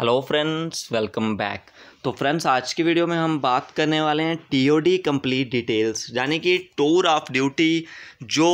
hello friends welcome back तो friends आज की वीडियो में हम बात करने वाले हैं टीओडी कंप्लीट डिटेल्स यानी कि टूर ऑफ ड्यूटी जो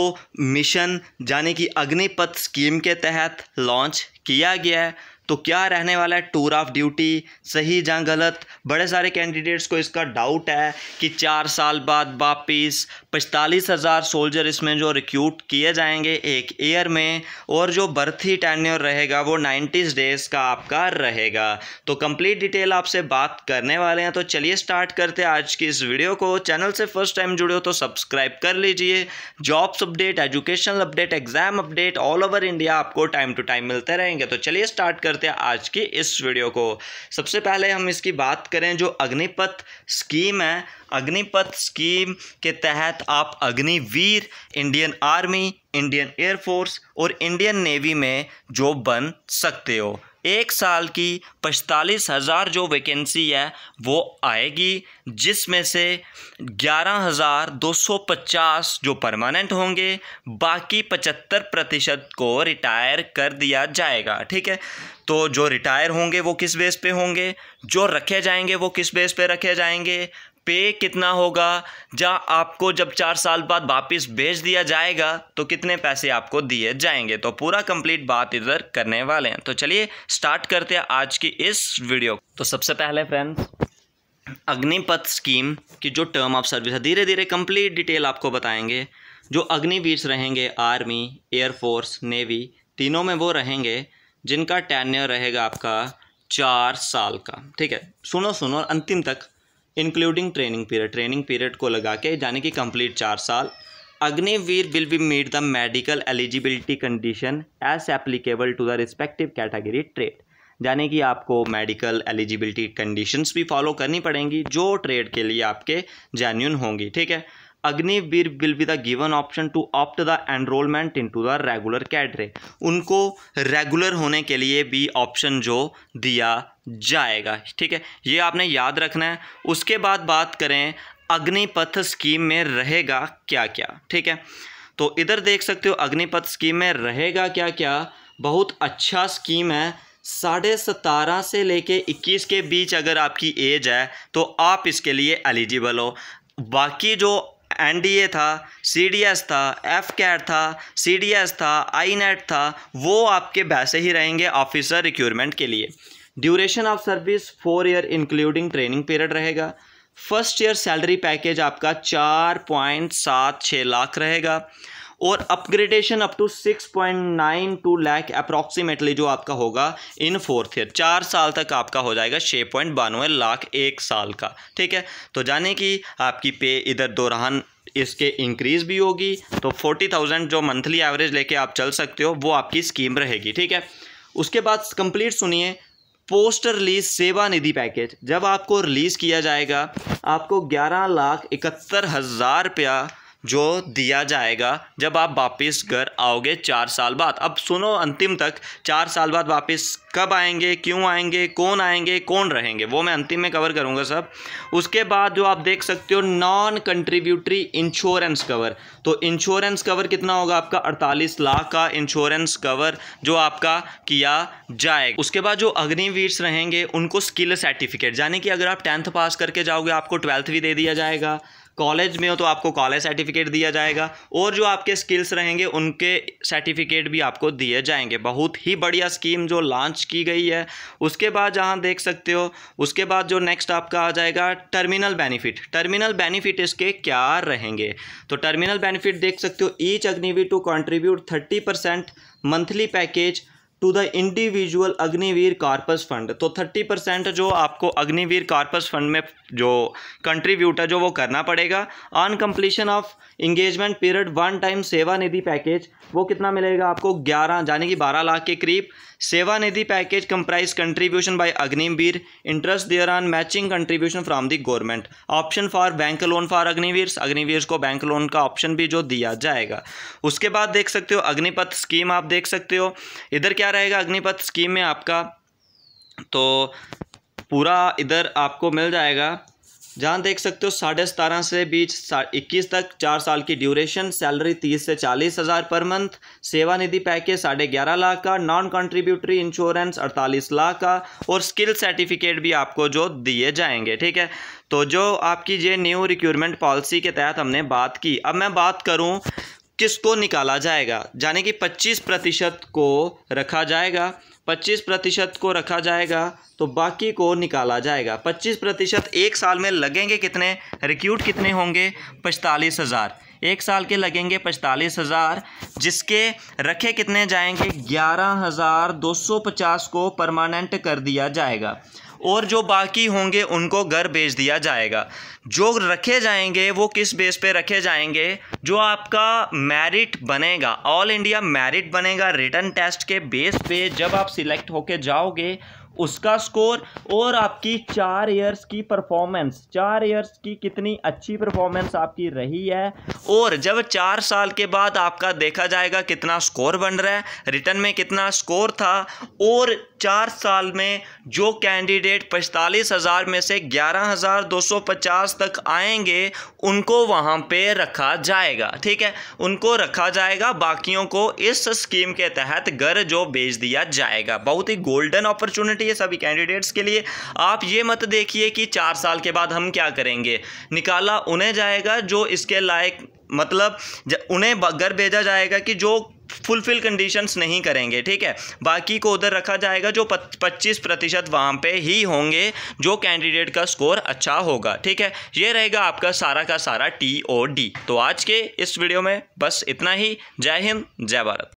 मिशन यानी कि अग्निपथ स्कीम के तहत लॉन्च किया गया है तो क्या रहने वाला है टूर ऑफ ड्यूटी सही जहाँ गलत बड़े सारे कैंडिडेट्स को इसका डाउट है कि चार साल बाद वापिस पैंतालीस हज़ार सोल्जर इसमें जो रिक्रूट किए जाएंगे एक ईयर में और जो बर्थी टैन्योर रहेगा वो नाइन्टीज डेज़ का आपका रहेगा तो कंप्लीट डिटेल आपसे बात करने वाले हैं तो चलिए स्टार्ट करते हैं आज की इस वीडियो को चैनल से फर्स्ट टाइम जुड़े हो तो सब्सक्राइब कर लीजिए jobs update educational update exam update all over India आपको टाइम टू टाइम मिलते रहेंगे तो चलिए स्टार्ट कर करते हैं आज की इस वीडियो को सबसे पहले हम इसकी बात करें जो अग्निपथ स्कीम है अग्निपथ स्कीम के तहत आप Agniveer Indian army Indian air force और इंडियन नेवी में जॉब बन सकते हो एक साल की पचतालीस हज़ार जो वैकेंसी है वो आएगी जिसमें से ग्यारह हज़ार दो सौ पचास जो परमानेंट होंगे बाकी पचहत्तर प्रतिशत को रिटायर कर दिया जाएगा ठीक है तो जो रिटायर होंगे वो किस बेस पे होंगे जो रखे जाएंगे वो किस बेस पे रखे जाएंगे पे कितना होगा जहाँ आपको जब चार साल बाद वापस भेज दिया जाएगा तो कितने पैसे आपको दिए जाएंगे तो पूरा कंप्लीट बात इधर करने वाले हैं तो चलिए स्टार्ट करते हैं आज की इस वीडियो तो सबसे पहले फ्रेंड्स अग्निपथ स्कीम की जो टर्म ऑफ सर्विस है धीरे धीरे कंप्लीट डिटेल आपको बताएंगे जो अग्निवीर रहेंगे आर्मी एयरफोर्स नेवी तीनों में वो रहेंगे जिनका टैन्य रहेगा आपका चार साल का ठीक है सुनो सुनो अंतिम तक including training period training period को लगा के यानी कि कंप्लीट चार साल Agniveer will be meet the medical eligibility condition as applicable to the respective category trade यानी कि आपको मेडिकल एलिजिबिलिटी कंडीशंस भी फॉलो करनी पड़ेंगी जो ट्रेड के लिए आपके जेन्यून होंगी ठीक है Agniveer will be the given option to opt the enrolment into the regular cadre उनको रेगुलर होने के लिए भी ऑप्शन जो दिया जाएगा ठीक है ये आपने याद रखना है उसके बाद बात करें अग्निपथ स्कीम में रहेगा क्या क्या ठीक है तो इधर देख सकते हो अग्निपथ स्कीम में रहेगा क्या क्या बहुत अच्छा स्कीम है साढ़े सतारह से लेके इक्कीस के बीच अगर आपकी एज है तो आप इसके लिए एलिजिबल हो बाकी जो एनडीए था सीडीएस था एफ कैट था सीडीएस था आईनेट था वो आपके वैसे ही रहेंगे ऑफिसर रिक्यूरमेंट के लिए duration of service four year including training period रहेगा फर्स्ट ईयर सैलरी पैकेज आपका चार पॉइंट सात छः लाख रहेगा और upgradation up to six point nine two lakh approximately जो आपका होगा इन फोर्थ ईयर चार साल तक आपका हो जाएगा छः पॉइंट बानवे लाख एक साल का ठीक है तो जाने कि आपकी पे इधर दौरान इसके इंक्रीज भी होगी तो फोर्टी थाउजेंड जो मंथली एवरेज लेके आप चल सकते हो वो आपकी स्कीम रहेगी ठीक है उसके बाद कंप्लीट सुनिए पोस्ट रिलीज सेवा निधि पैकेज जब आपको रिलीज़ किया जाएगा आपको ग्यारह लाख इकहत्तर हज़ार रुपया जो दिया जाएगा जब आप वापस घर आओगे चार साल बाद अब सुनो अंतिम तक चार साल बाद वापस कब आएंगे क्यों आएंगे कौन आएंगे कौन रहेंगे वो मैं अंतिम में कवर करूँगा सब उसके बाद जो आप देख सकते हो नॉन कंट्रीब्यूटरी इंश्योरेंस कवर तो इंश्योरेंस कवर कितना होगा आपका 48 लाख का इंश्योरेंस कवर जो आपका किया जाएगा उसके बाद जो अग्निवीर्स रहेंगे उनको स्किल सर्टिफिकेट यानी कि अगर आप टेंथ पास करके जाओगे आपको ट्वेल्थ भी दे दिया जाएगा कॉलेज में हो तो आपको कॉलेज सर्टिफिकेट दिया जाएगा और जो आपके स्किल्स रहेंगे उनके सर्टिफिकेट भी आपको दिए जाएंगे बहुत ही बढ़िया स्कीम जो लॉन्च की गई है उसके बाद जहाँ देख सकते हो उसके बाद जो नेक्स्ट आपका आ जाएगा टर्मिनल बेनिफिट टर्मिनल बेनिफिट इसके क्या रहेंगे तो टर्मिनल बेनिफिट देख सकते हो each Agniveer to contribute thirty percent monthly package to the individual Agniveer corpus fund तो थर्टी परसेंट जो आपको अग्निवीर कार्पस फंड में जो कंट्रीब्यूट है जो वो करना पड़ेगा on completion of engagement period one time Seva Nidhi package वो कितना मिलेगा आपको ग्यारह यानी कि बारह लाख के करीब Seva Nidhi package comprise contribution by Agniveer interest there on matching contribution from the government option for bank loan for Agniveer Agniveer को बैंक लोन का ऑप्शन भी जो दिया जाएगा उसके बाद देख सकते हो अग्निपथ स्कीम आप देख सकते हो इधर क्या क्या रहेगा अग्निपथ स्कीम में आपका तो पूरा इधर आपको मिल जाएगा जहाँ देख सकते हो साढ़े सतारह से बीच इक्कीस तक चार साल की ड्यूरेशन सैलरी तीस से चालीस हज़ार पर मंथ सेवा निधि पैकेज साढ़े ग्यारह लाख का नॉन कंट्रीब्यूटरी इंश्योरेंस अड़तालीस लाख का और स्किल सर्टिफिकेट भी आपको जो दिए जाएंगे ठीक है तो जो आपकी ये न्यू रिक्यूरमेंट पॉलिसी के तहत हमने बात की अब मैं बात करूँ किसको निकाला जाएगा यानी कि 25 प्रतिशत को रखा जाएगा 25 प्रतिशत को रखा जाएगा तो बाकी को निकाला जाएगा 25 प्रतिशत एक साल में लगेंगे कितने रिक्यूट कितने होंगे पैंतालीस हज़ार एक साल के लगेंगे पैंतालीस हज़ार जिसके रखे कितने जाएंगे ग्यारह हज़ार दो सौ पचास को परमानेंट कर दिया जाएगा और जो बाकी होंगे उनको घर भेज दिया जाएगा जो रखे जाएंगे वो किस बेस पे रखे जाएंगे जो आपका मेरिट बनेगा ऑल इंडिया मेरिट बनेगा रिटर्न टेस्ट के बेस पे जब आप सिलेक्ट होके जाओगे उसका स्कोर और आपकी चार ईयर्स की परफॉर्मेंस चार ईयर्स की कितनी अच्छी परफॉर्मेंस आपकी रही है और जब चार साल के बाद आपका देखा जाएगा कितना स्कोर बन रहा है रिटर्न में कितना स्कोर था और चार साल में जो कैंडिडेट पैंतालीस हज़ार में से ग्यारह हज़ार दो सौ पचास तक आएंगे उनको वहाँ पे रखा जाएगा ठीक है उनको रखा जाएगा बाकियों को इस स्कीम के तहत घर जो बेच दिया जाएगा बहुत ही गोल्डन अपॉर्चुनिटी है सभी कैंडिडेट्स के लिए आप ये मत देखिए कि चार साल के बाद हम क्या करेंगे निकाला उन्हें जाएगा जो इसके लायक मतलब उन्हें घर भेजा जाएगा कि जो फुलफिल कंडीशंस नहीं करेंगे ठीक है बाकी को उधर रखा जाएगा जो पच्चीस प्रतिशत वहाँ पे ही होंगे जो कैंडिडेट का स्कोर अच्छा होगा ठीक है ये रहेगा आपका सारा का सारा टी ओ डी तो आज के इस वीडियो में बस इतना ही जय हिंद जय भारत